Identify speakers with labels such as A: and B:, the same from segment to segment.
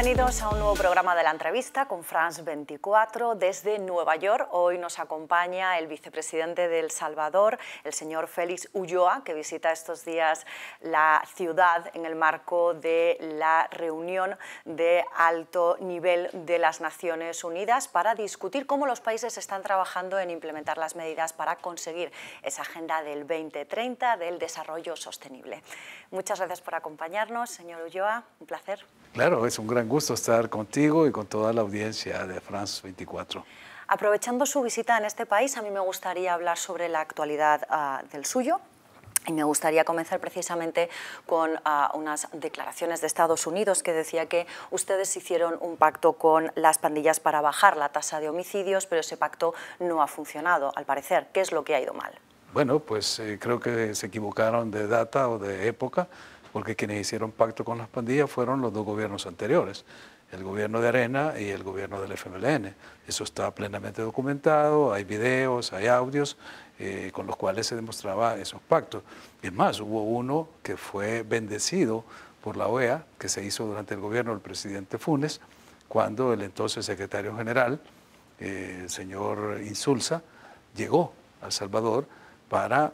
A: Bienvenidos a un nuevo programa de la entrevista con France 24 desde Nueva York. Hoy nos acompaña el vicepresidente de El Salvador, el señor Félix Ulloa, que visita estos días la ciudad en el marco de la reunión de alto nivel de las Naciones Unidas para discutir cómo los países están trabajando en implementar las medidas para conseguir esa agenda del 2030 del desarrollo sostenible. Muchas gracias por acompañarnos, señor Ulloa. Un placer.
B: Claro, es un gran gusto estar contigo y con toda la audiencia de France
A: 24. Aprovechando su visita en este país, a mí me gustaría hablar sobre la actualidad ah, del suyo, y me gustaría comenzar precisamente con ah, unas declaraciones de Estados Unidos que decía que ustedes hicieron un pacto con las pandillas para bajar la tasa de homicidios, pero ese pacto no ha funcionado, al parecer. ¿Qué es lo que ha ido mal?
B: Bueno, pues eh, creo que se equivocaron de data o de época porque quienes hicieron pacto con las pandillas fueron los dos gobiernos anteriores, el gobierno de Arena y el gobierno del FMLN. Eso está plenamente documentado, hay videos, hay audios eh, con los cuales se demostraba esos pactos. Es más, hubo uno que fue bendecido por la OEA, que se hizo durante el gobierno del presidente Funes, cuando el entonces secretario general, eh, el señor Insulza, llegó a El Salvador para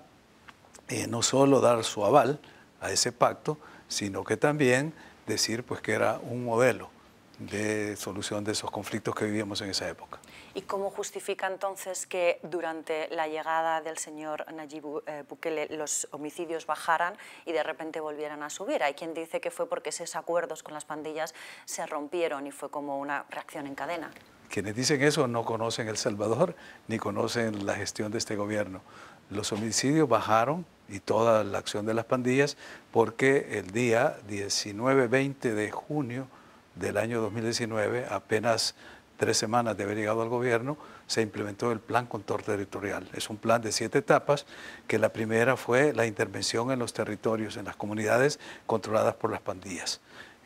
B: eh, no solo dar su aval, a ese pacto, sino que también decir pues, que era un modelo de solución de esos conflictos que vivíamos en esa época.
A: ¿Y cómo justifica entonces que durante la llegada del señor Nayib eh, Bukele los homicidios bajaran y de repente volvieran a subir? Hay quien dice que fue porque esos acuerdos con las pandillas se rompieron y fue como una reacción en cadena.
B: Quienes dicen eso no conocen El Salvador ni conocen la gestión de este gobierno. Los homicidios bajaron y toda la acción de las pandillas, porque el día 19-20 de junio del año 2019, apenas tres semanas de haber llegado al gobierno, se implementó el plan contor territorial. Es un plan de siete etapas, que la primera fue la intervención en los territorios, en las comunidades controladas por las pandillas.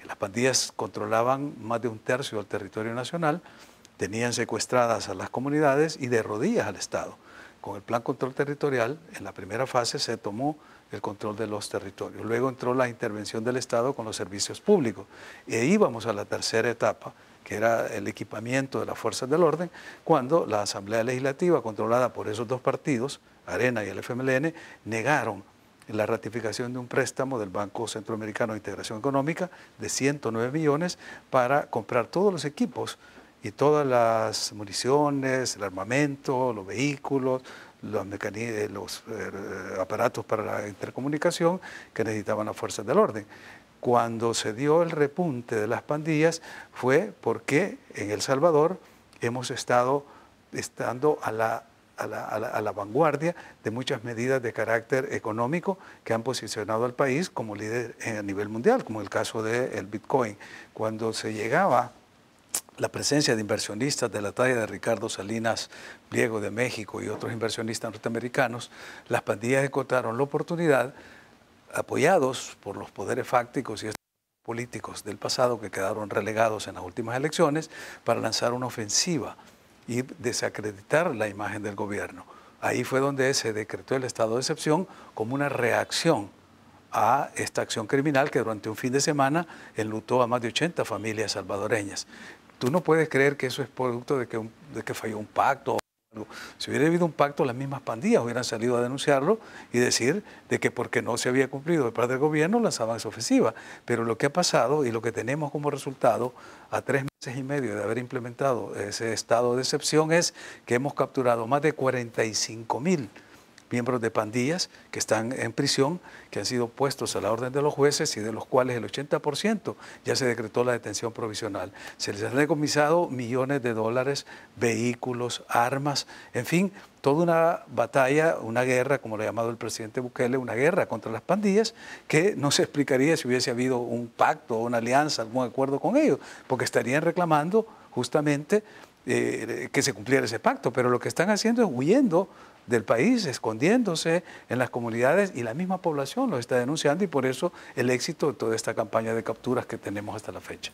B: Las pandillas controlaban más de un tercio del territorio nacional, tenían secuestradas a las comunidades y de rodillas al Estado. Con el plan control territorial, en la primera fase se tomó el control de los territorios. Luego entró la intervención del Estado con los servicios públicos. E íbamos a la tercera etapa, que era el equipamiento de las fuerzas del orden, cuando la Asamblea Legislativa, controlada por esos dos partidos, Arena y el FMLN, negaron la ratificación de un préstamo del Banco Centroamericano de Integración Económica de 109 millones para comprar todos los equipos y todas las municiones, el armamento, los vehículos, los, eh, los eh, aparatos para la intercomunicación que necesitaban las fuerzas del orden. Cuando se dio el repunte de las pandillas fue porque en El Salvador hemos estado estando a la, a la, vanguardia de muchas medidas de carácter económico que han posicionado al país como líder a nivel mundial, como el caso del el Bitcoin. Cuando se llegaba la presencia de inversionistas de la talla de Ricardo Salinas Pliego de México y otros inversionistas norteamericanos, las pandillas escotaron la oportunidad, apoyados por los poderes fácticos y políticos del pasado que quedaron relegados en las últimas elecciones, para lanzar una ofensiva y desacreditar la imagen del gobierno. Ahí fue donde se decretó el estado de excepción como una reacción a esta acción criminal que durante un fin de semana enlutó a más de 80 familias salvadoreñas. Tú no puedes creer que eso es producto de que, de que falló un pacto. Si hubiera habido un pacto, las mismas pandillas hubieran salido a denunciarlo y decir de que porque no se había cumplido el parte del gobierno lanzaban esa ofensiva. Pero lo que ha pasado y lo que tenemos como resultado a tres meses y medio de haber implementado ese estado de excepción es que hemos capturado más de 45 mil miembros de pandillas que están en prisión, que han sido puestos a la orden de los jueces y de los cuales el 80% ya se decretó la detención provisional. Se les han decomisado millones de dólares, vehículos, armas, en fin, toda una batalla, una guerra, como lo ha llamado el presidente Bukele, una guerra contra las pandillas, que no se explicaría si hubiese habido un pacto, una alianza, algún acuerdo con ellos, porque estarían reclamando justamente eh, que se cumpliera ese pacto, pero lo que están haciendo es huyendo del país, escondiéndose en las comunidades y la misma población los está denunciando y por eso el éxito de toda esta campaña de capturas que tenemos hasta la fecha.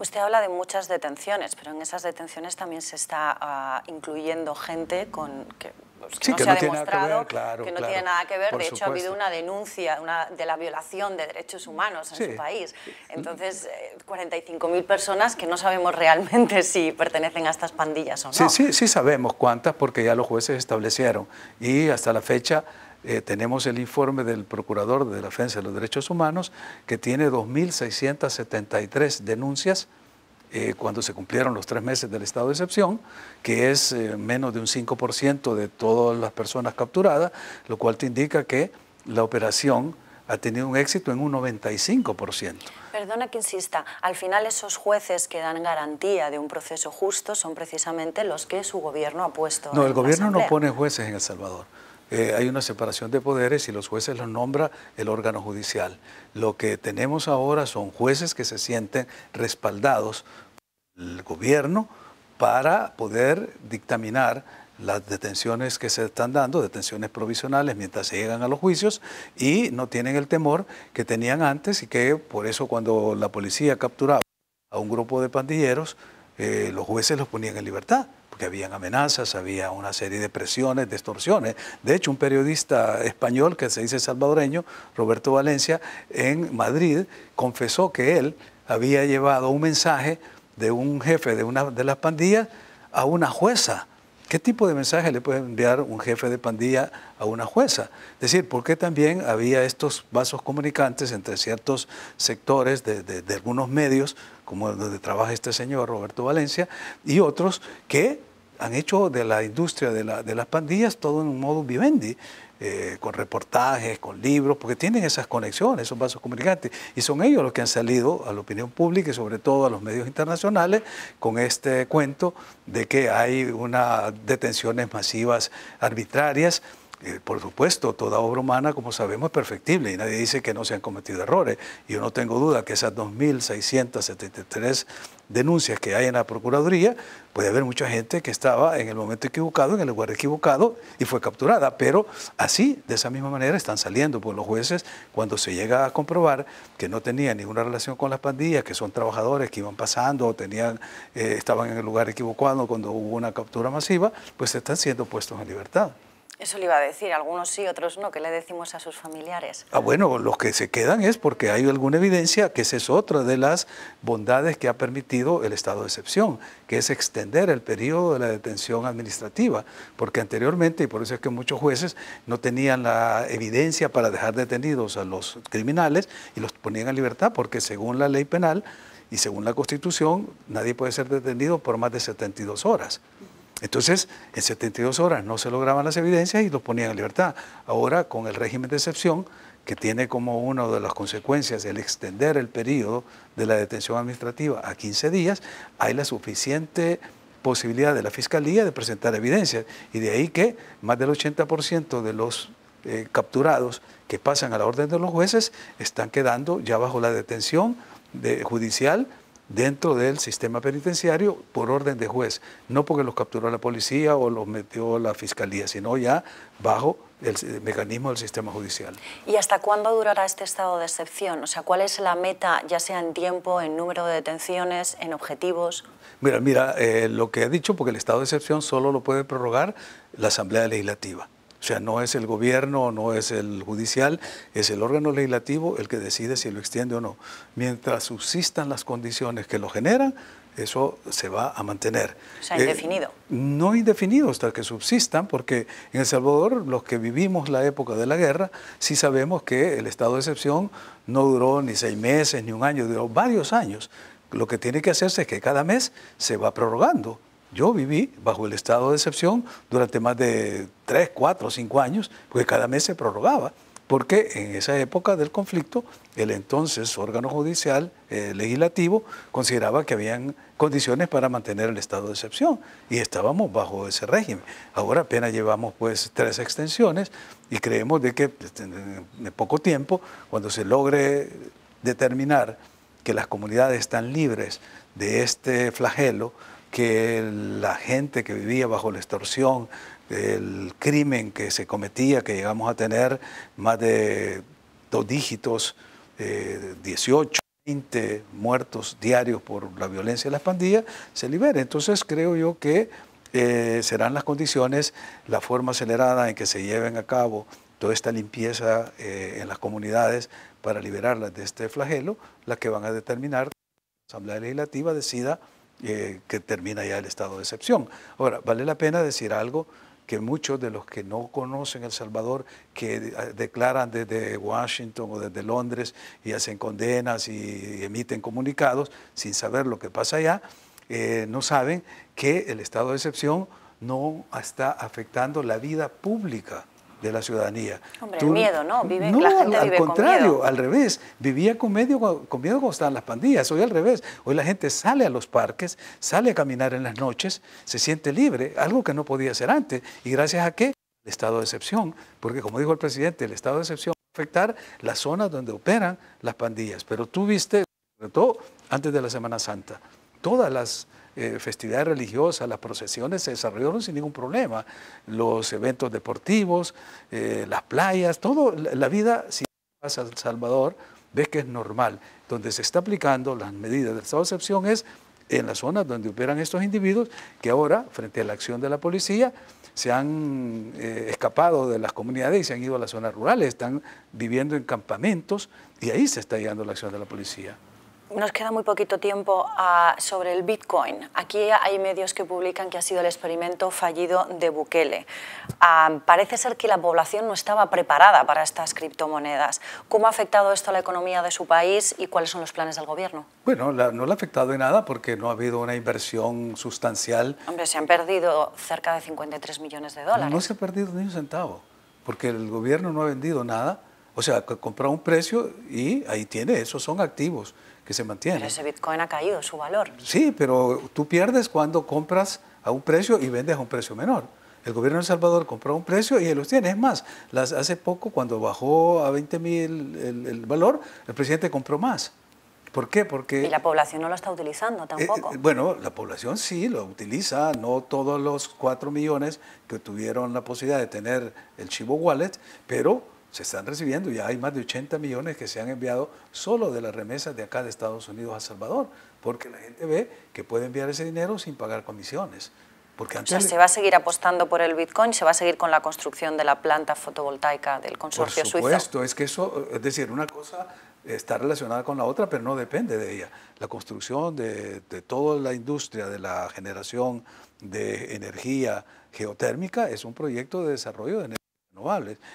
A: Usted habla de muchas detenciones, pero en esas detenciones también se está ah, incluyendo gente con, que, pues, no que se ha demostrado que, ver, claro, que, no tiene nada que ver. De hecho, ha habido una denuncia de la violación de derechos humanos en su país. Entonces, 45 eh, 45.000 personas que no sabemos realmente si pertenecen a estas pandillas o no. Sí,
B: sí, sí sabemos cuántas porque ya los jueces establecieron y hasta la fecha eh, tenemos el informe del Procurador de la Defensa de los Derechos Humanos que tiene 2.673 denuncias eh, cuando se cumplieron los tres meses del estado de excepción, que es eh, menos de un 5% de todas las personas capturadas, lo cual te indica que la operación ha tenido un éxito en un 95%.
A: Perdona que insista, al final esos jueces que dan garantía de un proceso justo son precisamente los que su gobierno ha puesto. No, el gobierno no pone
B: jueces en El Salvador. Eh, hay una separación de poderes y los jueces los nombra el órgano judicial. Lo que tenemos ahora son jueces que se sienten respaldados por el gobierno para poder dictaminar las detenciones que se están dando, detenciones provisionales mientras se llegan a los juicios y no tienen el temor que tenían antes y que por eso cuando la policía capturaba a un grupo de pandilleros, eh, los jueces los ponían en libertad porque habían amenazas, había una serie de presiones, de extorsiones. De hecho, un periodista español que se dice salvadoreño, Roberto Valencia, en Madrid confesó que él había llevado un mensaje de un jefe de una de las pandillas a una jueza ¿Qué tipo de mensaje le puede enviar un jefe de pandilla a una jueza? Es decir, ¿por qué también había estos vasos comunicantes entre ciertos sectores de, algunos medios, como donde trabaja este señor Roberto Valencia, y otros que han hecho de la industria de, de las pandillas todo en un modo vivendi. Eh, con reportajes, con libros, porque tienen esas conexiones, esos vasos comunicantes. Y son ellos los que han salido a la opinión pública y sobre todo a los medios internacionales con este cuento de que hay unas detenciones masivas arbitrarias por supuesto, toda obra humana, como sabemos, es perfectible y nadie dice que no se han cometido errores. Y yo no tengo duda que esas 2.673 denuncias que hay en la Procuraduría, puede haber mucha gente que estaba en el momento equivocado, en el lugar equivocado y fue capturada. Pero así, de esa misma manera, están saliendo por los jueces cuando se llega a comprobar que no tenía ninguna relación con las pandillas, que son trabajadores que iban pasando o tenían, eh, estaban en el lugar equivocado cuando hubo una captura masiva, pues están siendo puestos en libertad.
A: Eso le iba a decir, algunos sí, otros no, ¿qué le decimos a sus familiares? Ah,
B: bueno, los que se quedan es porque hay alguna evidencia, que esa es otra de las bondades que ha permitido el estado de excepción, que es extender el periodo de la detención administrativa, porque anteriormente, y por eso es que muchos jueces no tenían la evidencia para dejar detenidos a los criminales y los ponían en libertad, porque según la ley penal y según la Constitución, nadie puede ser detenido por más de 72 horas. Entonces, en 72 horas no se lograban las evidencias y los ponían en libertad. Ahora, con el régimen de excepción, que tiene como una de las consecuencias el extender el periodo de la detención administrativa a 15 días, hay la suficiente posibilidad de la Fiscalía de presentar evidencias. Y de ahí que más del 80% de los eh, capturados que pasan a la orden de los jueces están quedando ya bajo la detención judicial dentro del sistema penitenciario por orden de juez, no porque los capturó la policía o los metió la fiscalía, sino ya bajo el, mecanismo del sistema judicial.
A: ¿Y hasta cuándo durará este estado de excepción? O sea, ¿cuál es la meta, ya sea en tiempo, en número de detenciones, en objetivos?
B: Mira, mira, eh, lo que he dicho, porque el estado de excepción solo lo puede prorrogar la Asamblea Legislativa. O sea, no es el gobierno, no es el judicial, es el órgano legislativo el que decide si lo extiende o no. Mientras subsistan las condiciones que lo generan, eso se va a mantener. O sea, indefinido. Eh, no indefinido hasta que subsistan, porque en El Salvador, los que vivimos la época de la guerra, sí sabemos que el estado de excepción no duró ni seis meses, ni un año, duró varios años. Lo que tiene que hacerse es que cada mes se va prorrogando yo viví bajo el estado de excepción durante más de 3, 4, 5 años, porque cada mes se prorrogaba, porque en esa época del conflicto el entonces órgano judicial eh, legislativo consideraba que habían condiciones para mantener el estado de excepción y estábamos bajo ese régimen. Ahora apenas llevamos pues tres extensiones y creemos de que pues, en poco tiempo, cuando se logre determinar que las comunidades están libres de este flagelo, que la gente que vivía bajo la extorsión, el crimen que se cometía, que llegamos a tener más de dos dígitos, 18, eh, 20 muertos diarios por la violencia de las pandillas, se libere. Entonces creo yo que eh, serán las condiciones, la forma acelerada en que se lleven a cabo toda esta limpieza eh, en las comunidades para liberarlas de este flagelo, la que van a determinar la Asamblea Legislativa decida eh, que termina ya el estado de excepción. Ahora, vale la pena decir algo que muchos de los que no conocen El Salvador, que ah, declaran desde Washington o desde Londres y hacen condenas y emiten comunicados sin saber lo que pasa allá, eh, no saben que el estado de excepción no está afectando la vida pública de la ciudadanía.
A: Hombre, miedo, ¿no? Vive, la gente al, contrario,
B: al revés. Vivía con, con miedo cuando estaban las pandillas. Hoy al revés. Hoy la gente sale a los parques, sale a caminar en las noches, se siente libre, algo que no podía hacer antes. ¿Y gracias a qué? El estado de excepción. Porque como dijo el presidente, el estado de excepción va a afectar las zonas donde operan las pandillas. Pero tú viste, sobre todo antes de la Semana Santa, todas las eh, festividades religiosas, las procesiones se desarrollaron sin ningún problema, los eventos deportivos, eh, las playas, todo, la vida, si vas a El Salvador, ves que es normal. Donde se está aplicando las medidas del estado de excepción es en las zonas donde operan estos individuos que ahora, frente a la acción de la policía, se han eh, escapado de las comunidades y se han ido a las zonas rurales, están viviendo en campamentos y ahí se está llegando la acción de la policía
A: nos queda muy poquito tiempo ah, sobre el Bitcoin. Aquí hay medios que publican que ha sido el experimento fallido de Bukele. Ah, parece ser que la población no estaba preparada para estas criptomonedas. ¿Cómo ha afectado esto a la economía de su país y cuáles son los planes del gobierno?
B: Bueno, no le ha afectado en nada porque no ha habido una inversión sustancial.
A: Hombre, se han perdido cerca de 53 millones de dólares.
B: No se ha perdido ni un centavo porque el gobierno no ha vendido nada. O sea, compra un precio y ahí tiene, esos son activos que se mantiene. Pero ese
A: Bitcoin ha caído, su valor.
B: Sí, pero tú pierdes cuando compras a un precio y vendes a un precio menor. El gobierno de El Salvador compró a un precio y los tiene. Es más, hace poco, cuando bajó a 20 mil el, valor, el presidente compró más. ¿Por qué? Porque... Y la
A: población no lo está utilizando eh, tampoco.
B: Eh, bueno, la población sí lo utiliza, no todos los 4 millones que tuvieron la posibilidad de tener el Chivo Wallet, pero se están recibiendo, ya hay más de 80 millones que se han enviado solo de las remesas de acá de Estados Unidos a Salvador, porque la gente ve que puede enviar ese dinero sin pagar comisiones. Porque se va
A: a seguir apostando por el Bitcoin, se va a seguir con la construcción de la planta fotovoltaica del consorcio suizo. Por supuesto,
B: es que eso, es decir, una cosa está relacionada con la otra, pero no depende de ella. La construcción de, de toda la industria, de la generación de energía geotérmica, es un proyecto de desarrollo de energía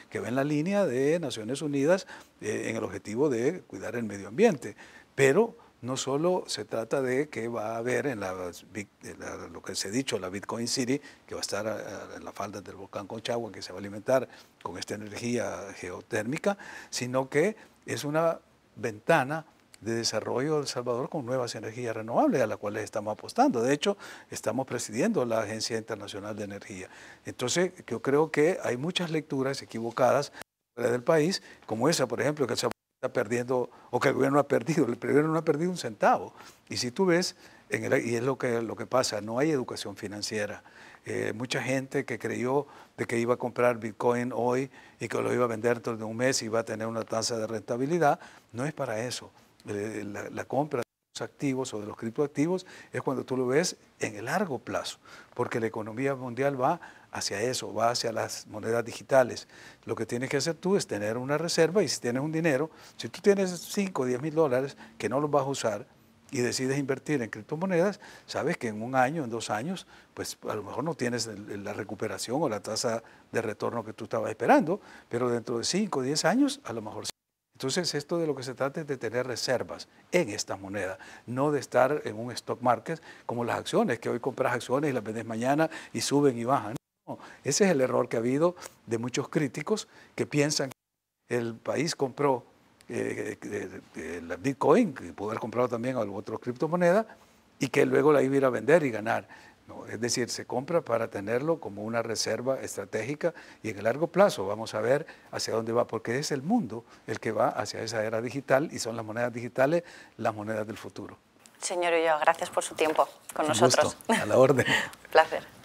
B: que va en la línea de Naciones Unidas eh, en el objetivo de cuidar el medio ambiente. Pero no solo se trata de que va a haber en lo que se ha dicho, la Bitcoin City, que va a estar eh, en la falda del volcán Conchagua, que se va a alimentar con esta energía geotérmica, sino que es una ventana de desarrollo de Salvador con nuevas energías renovables a las cuales estamos apostando. De hecho, estamos presidiendo la Agencia Internacional de Energía. Entonces, yo creo que hay muchas lecturas equivocadas del país, como esa, por ejemplo, que El está perdiendo, o que el gobierno ha perdido, el gobierno no ha perdido un centavo. Y si tú ves, y es lo que, lo que pasa, no hay educación financiera. Eh, mucha gente que creyó de que iba a comprar Bitcoin hoy y que lo iba a vender dentro de un mes y iba a tener una tasa de rentabilidad, no es para eso. Eh, la, compra de los activos o de los criptoactivos es cuando tú lo ves en el largo plazo, porque la economía mundial va hacia eso, va hacia las monedas digitales. Lo que tienes que hacer tú es tener una reserva y si tienes un dinero, si tú tienes 5 o 10 mil dólares que no los vas a usar, y decides invertir en criptomonedas, sabes que en un año, en dos años, pues a lo mejor no tienes la recuperación o la tasa de retorno que tú estabas esperando, pero dentro de 5 o 10 años a lo mejor entonces, esto de lo que se trata es de tener reservas en estas monedas, no de estar en un stock market como las acciones, que hoy compras acciones y las vendes mañana y suben y bajan. ese es el error que ha habido de muchos críticos que piensan que el país compró el eh, eh, eh, Bitcoin, que pudo haber comprado también otras otra criptomoneda, y que luego la iba a ir a vender y ganar es decir, se compra para tenerlo como una reserva estratégica y en el largo plazo vamos a ver hacia dónde va, porque es el mundo el que va hacia esa era digital y son las monedas digitales las monedas del futuro.
A: Señor Ulloa, gracias por su tiempo con nosotros. a la orden. Placer.